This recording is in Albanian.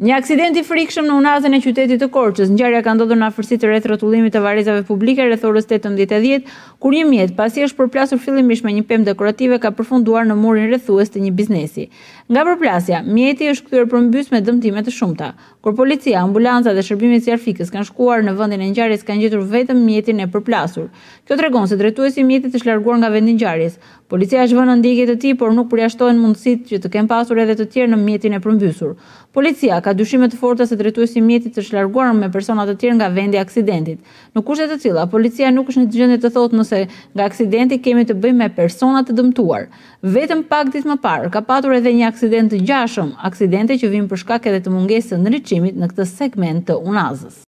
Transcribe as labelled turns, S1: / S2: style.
S1: Një aksident i frikshëm në unazën e qytetit të Korçës, ngjarja ka ndodhur në afërsi të rreth rrotullimit të varrezave publike rreth orës 18:10, kur një mjet, pasi është përplasur fillimisht me një pemë dekorative, ka përfunduar në murin rrethues të një biznesi. Nga përplasja, mjeti është kthyer përmbys me dëmtime të shumta. Kur policia, ambulanca dhe shërbimi sjarfikës kanë shkuar në vendin e ngjarjes, kanë gjetur vetëm mjetin e përplasur. Kjo tregon se drejtuesi i mjetit është larguar nga vendi i ngjarjes. Policia është vënë ndjekje të tij, por nuk përjashtohen mundësitë që të kenë pasur edhe të tjerë në mjetin e përmbysur. Policia ka dyshime të forta se drejtuesi i mjetit është larguar me persona të tjerë nga vendi i aksidentit. Në kushte të tilla, policia nuk është në gjendje të thotë nëse nga aksidenti kemi të bëjmë me persona të dëmtuar. Vetëm pak ditë më parë ka patur edhe një aksident të gjashëm, aksidente që vijnë për shkak edhe të mungesës së ndriçimit në këtë segment të Unazës.